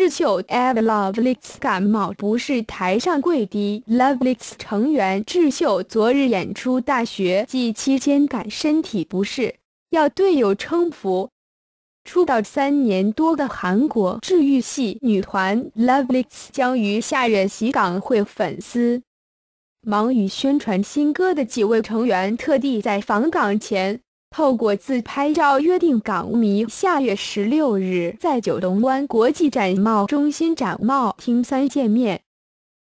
智秀、a v r l l v i l n x 感冒不是台上跪地 l o v i l n x 成员智秀昨日演出大学季期间感身体不适，要队友称扶。出道三年多的韩国治愈系女团 l o v i l n x 将于下月袭港会粉丝。忙于宣传新歌的几位成员，特地在访港前。透过自拍照约定港迷，下月十六日在九龙湾国际展贸中心展贸厅三见面。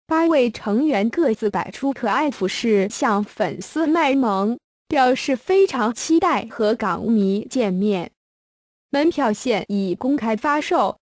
八位成员各自摆出可爱服饰向粉丝卖萌，表示非常期待和港迷见面。门票现已公开发售。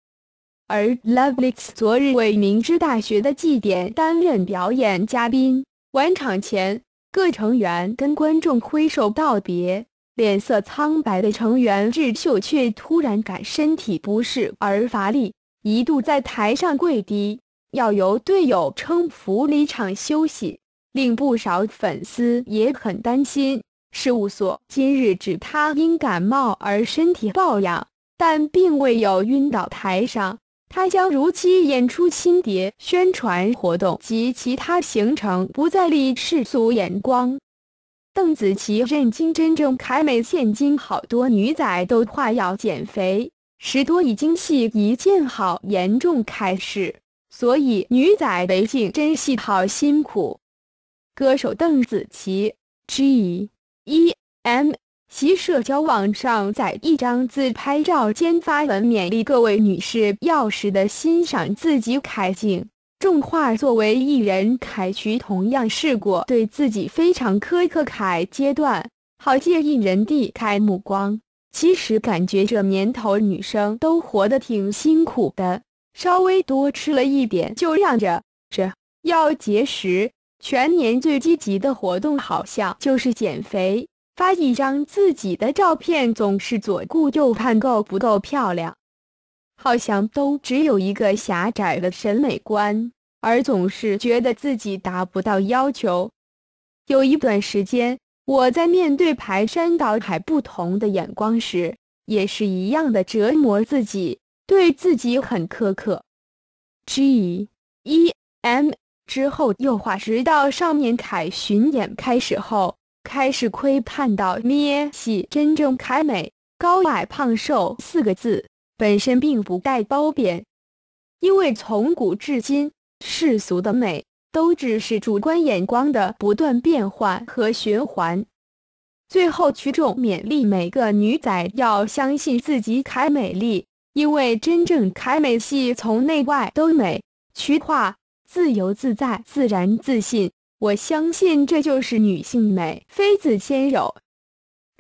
而 Lovelys 昨日为明知大学的祭典担任表演嘉宾，完场前各成员跟观众挥手道别。脸色苍白的成员智秀却突然感身体不适而乏力，一度在台上跪低，要由队友撑扶离场休息，令不少粉丝也很担心。事务所今日指他因感冒而身体抱恙，但并未有晕倒台上。他将如期演出新碟宣传活动及其他行程，不再理世俗眼光。邓紫棋认经真正开美，现今好多女仔都快要减肥，十多亿经系一件好严重开始，所以女仔为镜真系好辛苦。歌手邓紫棋 G E M 其社交网上载一张自拍照，兼发文勉励各位女士要时的欣赏自己开镜。众画作为艺人，凯奇同样试过对自己非常苛刻，凯阶段好借艺人地凯目光。其实感觉这年头女生都活得挺辛苦的，稍微多吃了一点就让着这要节食。全年最积极的活动好像就是减肥，发一张自己的照片，总是左顾右盼够不够漂亮。好像都只有一个狭窄的审美观，而总是觉得自己达不到要求。有一段时间，我在面对排山倒海不同的眼光时，也是一样的折磨自己，对自己很苛刻。G E M 之后又画，直到上面凯巡演开始后，开始窥探到咩系真正凯美高矮胖瘦四个字。本身并不带褒贬，因为从古至今，世俗的美都只是主观眼光的不断变换和循环。最后，曲众勉励每个女仔要相信自己，凯美丽，因为真正凯美系从内外都美，曲线自由自在，自然自信。我相信这就是女性美，非子纤柔。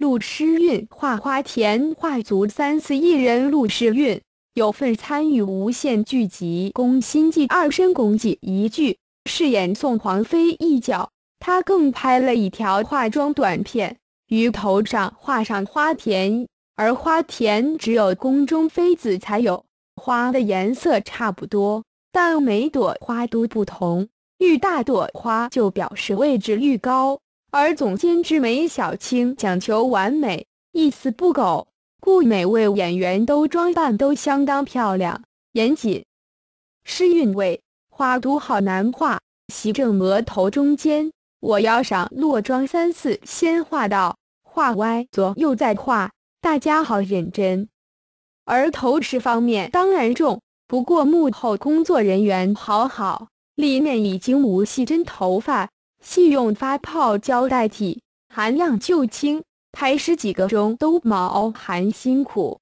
陆诗韵画花田，画足三四亿人。陆诗韵有份参与无限剧集《宫心计二》，身宫记一剧，饰演宋皇妃一角。她更拍了一条化妆短片，鱼头上画上花田，而花田只有宫中妃子才有。花的颜色差不多，但每朵花都不同，愈大朵花就表示位置愈高。而总监之梅小青讲求完美，一丝不苟，故每位演员都装扮都相当漂亮、严谨，诗韵味。花都好难画，习正额头中间，我腰上落妆三次，先画到，画歪，左右再画，大家好认真。而头饰方面当然重，不过幕后工作人员好好，里面已经无细针头发。戏用发泡胶代替，含量就轻。拍十几个钟都毛含辛苦。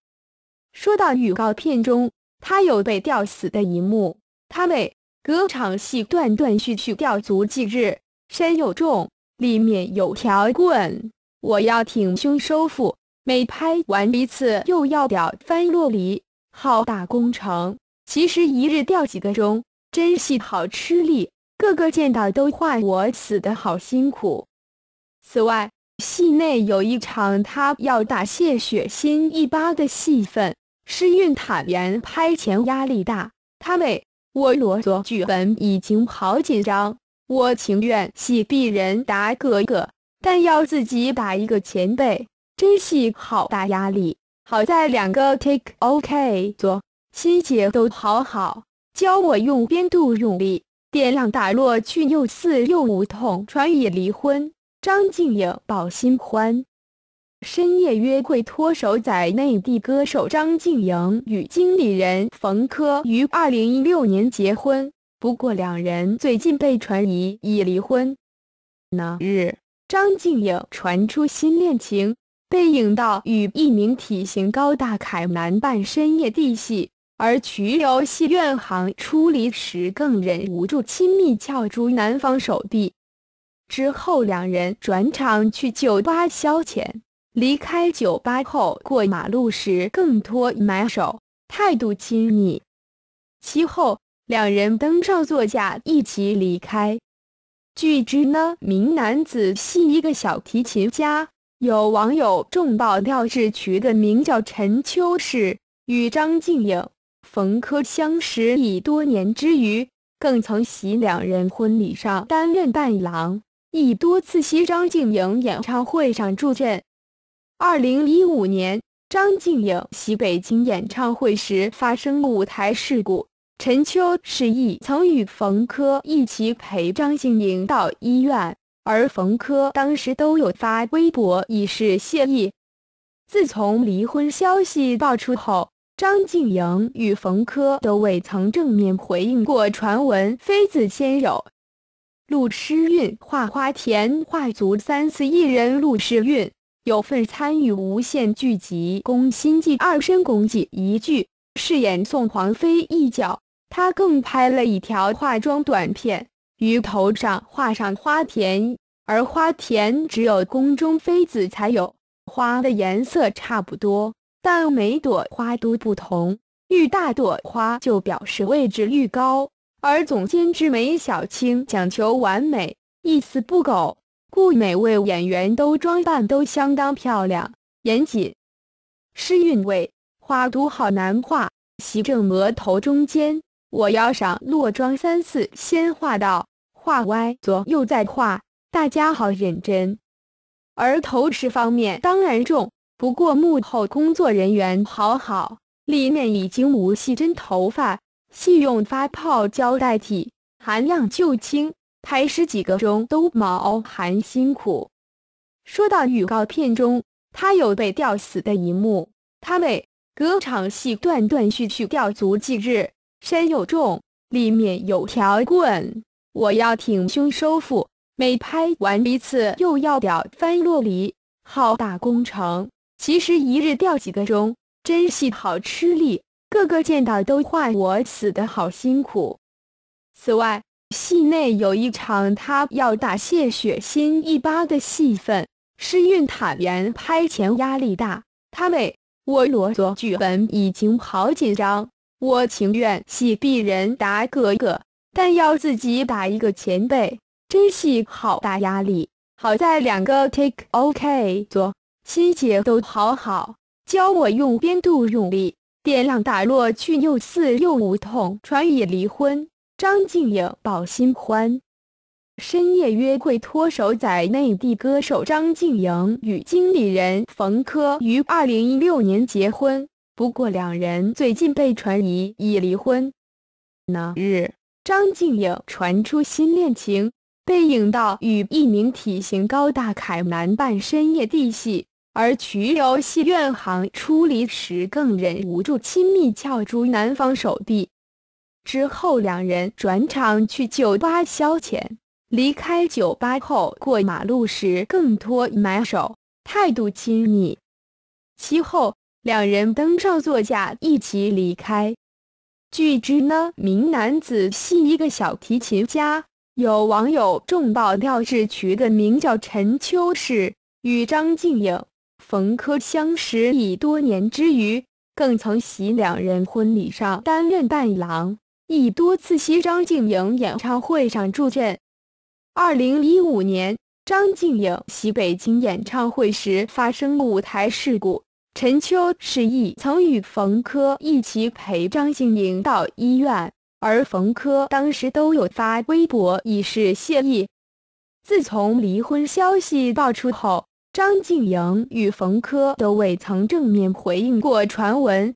说到预告片中，他有被吊死的一幕，他每歌场戏断断续续吊足几日，身又重，里面有条棍，我要挺胸收腹，每拍完一次又要吊翻落地，好大工程。其实一日吊几个钟，真戏好吃力。个个见到都话我死的好辛苦。此外，戏内有一场他要打谢雪心一巴的戏份，诗韵坦言拍前压力大，他为我啰嗦剧本已经好紧张。我情愿戏必人打哥个，但要自己打一个前辈，真戏好大压力。好在两个 take OK，做心姐都好好教我用边度用力。电量打落去又似又无痛，传已离婚。张静颖抱新欢，深夜约会脱手仔。内地歌手张静颖与经理人冯轲于二零一六年结婚，不过两人最近被传已已离婚。那日，张静颖传出新恋情，被影到与一名体型高大凯男伴深夜地戏。而曲由戏院行出离时，更忍不住亲密翘住男方手臂。之后两人转场去酒吧消遣。离开酒吧后，过马路时更托埋手，态度亲密。其后两人登上座驾一起离开。据知呢，名男子系一个小提琴家，有网友重报廖志渠的名叫陈秋实与张静颖。冯轲相识已多年之余，更曾喜两人婚礼上担任伴郎，亦多次喜张静颖演唱会上助阵。二零一五年，张静颖喜北京演唱会时发生舞台事故，陈秋是亦曾与冯轲一起陪张静颖到医院，而冯轲当时都有发微博以示谢意。自从离婚消息爆出后。张静莹与冯轲都未曾正面回应过传闻“妃子鲜柔。陆诗韵画花田，画足三四亿人。陆诗韵有份参与无限剧集《宫心计二》，身宫记一剧，饰演宋皇妃一角。她更拍了一条化妆短片，鱼头上画上花田，而花田只有宫中妃子才有，花的颜色差不多。但每朵花都不同，愈大朵花就表示位置愈高。而总监之梅小青讲求完美，一丝不苟，故每位演员都装扮都相当漂亮、严谨，诗韵味。花都好难画，习正额头中间，我腰上落妆三次，先画到，画歪，左右再画，大家好认真。而头饰方面当然重。不过幕后工作人员好好，里面已经无细针头发，系用发泡胶代替，含量就轻。拍十几个钟都毛含辛苦。说到预告片中他有被吊死的一幕，他每歌唱戏断断续续吊足几日，身又重，里面有条棍，我要挺胸收腹，每拍完一次又要吊翻落里，好大工程。其实一日掉几个钟，真系好吃力，个个见到都话我死的好辛苦。此外，戏内有一场他要打谢雪心一巴的戏份，诗韵坦言拍前压力大，他为我啰嗦剧本已经好紧张，我情愿戏逼人打哥哥，但要自己打一个前辈，真系好大压力。好在两个 take OK 做。心姐都好好教我用边度用力，点量打落去又刺又无痛。传已离婚，张静颖抱新欢，深夜约会脱手仔。内地歌手张静颖与经理人冯轲于二零一六年结婚，不过两人最近被传已已离婚。那日，张静颖传出新恋情，被影到与一名体型高大凯男伴深夜地戏。而渠游戏院行出离时，更忍不住亲密翘住男方手臂。之后两人转场去酒吧消遣。离开酒吧后，过马路时更托埋手，态度亲密。其后两人登上座驾一起离开。据知呢，名男子系一个小提琴家，有网友重报廖志渠的名叫陈秋实，与张静颖。冯轲相识已多年之余，更曾喜两人婚礼上担任伴郎，亦多次喜张静颖演唱会上助阵。二零一五年，张静颖喜北京演唱会时发生舞台事故，陈秋是亦曾与冯轲一起陪张静颖到医院，而冯轲当时都有发微博以示谢意。自从离婚消息爆出后，张静莹与冯轲都未曾正面回应过传闻。